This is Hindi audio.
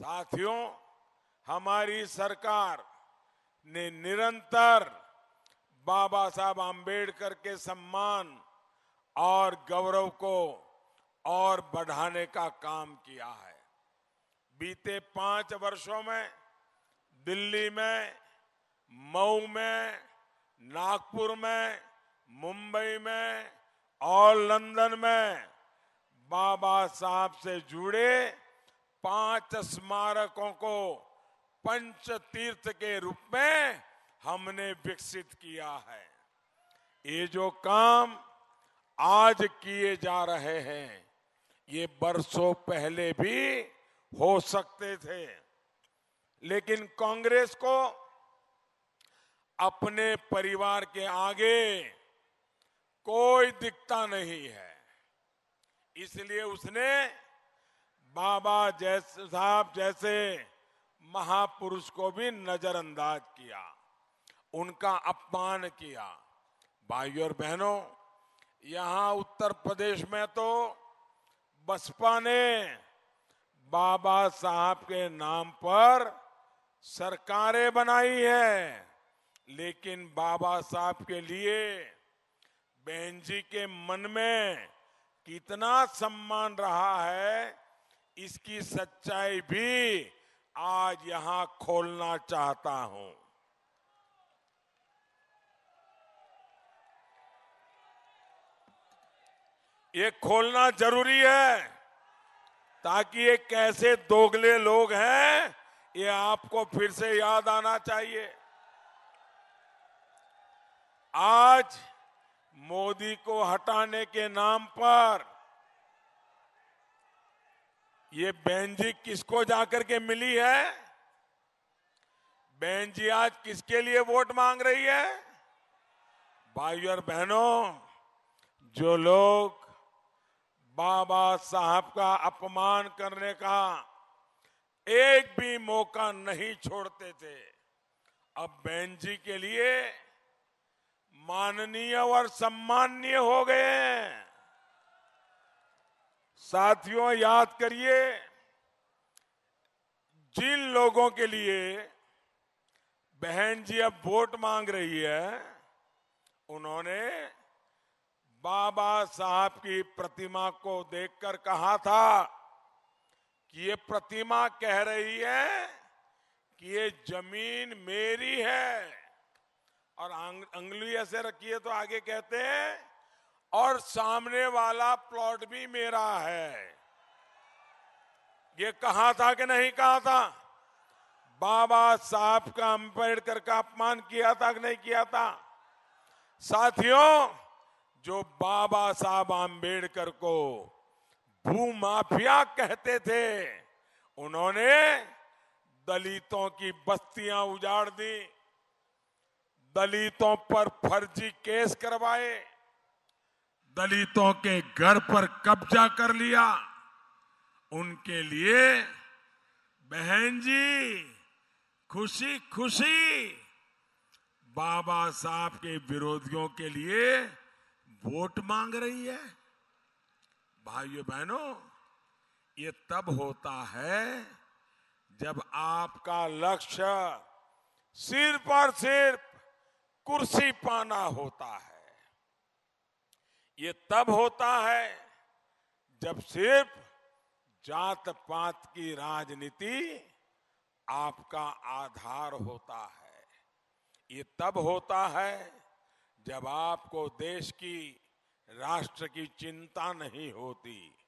साथियों हमारी सरकार ने निरंतर बाबा साहब आम्बेडकर के सम्मान और गौरव को और बढ़ाने का काम किया है बीते पांच वर्षों में दिल्ली में मऊ में नागपुर में मुंबई में और लंदन में बाबा साहब से जुड़े पांच स्मारकों को पंच तीर्थ के रूप में हमने विकसित किया है ये जो काम आज किए जा रहे हैं ये बरसों पहले भी हो सकते थे लेकिन कांग्रेस को अपने परिवार के आगे कोई दिखता नहीं है इसलिए उसने बाबा जैसे साहब जैसे महापुरुष को भी नजरअंदाज किया उनका अपमान किया भाई और बहनों यहां उत्तर प्रदेश में तो बसपा ने बाबा साहब के नाम पर सरकारें बनाई है लेकिन बाबा साहब के लिए बहन जी के मन में कितना सम्मान रहा है इसकी सच्चाई भी आज यहां खोलना चाहता हूं ये खोलना जरूरी है ताकि ये कैसे दोगले लोग हैं ये आपको फिर से याद आना चाहिए आज मोदी को हटाने के नाम पर ये बहन जी किसको जाकर के मिली है बहन जी आज किसके लिए वोट मांग रही है भाई और बहनों जो लोग बाबा साहब का अपमान करने का एक भी मौका नहीं छोड़ते थे अब बहन जी के लिए माननीय और सम्माननीय हो गए हैं साथियों याद करिए जिन लोगों के लिए बहन जी अब वोट मांग रही है उन्होंने बाबा साहब की प्रतिमा को देखकर कहा था कि ये प्रतिमा कह रही है कि ये जमीन मेरी है और अंगली ऐसे रखिए तो आगे कहते हैं और सामने वाला प्लॉट भी मेरा है ये कहा था कि नहीं कहा था बाबा साहब का अंबेडकर का अपमान किया था कि नहीं किया था साथियों जो बाबा साहब अंबेडकर को भूमाफिया कहते थे उन्होंने दलितों की बस्तियां उजाड़ दी दलितों पर फर्जी केस करवाए दलितों के घर पर कब्जा कर लिया उनके लिए बहन जी खुशी खुशी बाबा साहब के विरोधियों के लिए वोट मांग रही है भाइयों बहनों ये तब होता है जब आपका लक्ष्य सिर्फ और सिर्फ कुर्सी पाना होता है ये तब होता है जब सिर्फ जात पात की राजनीति आपका आधार होता है ये तब होता है जब आपको देश की राष्ट्र की चिंता नहीं होती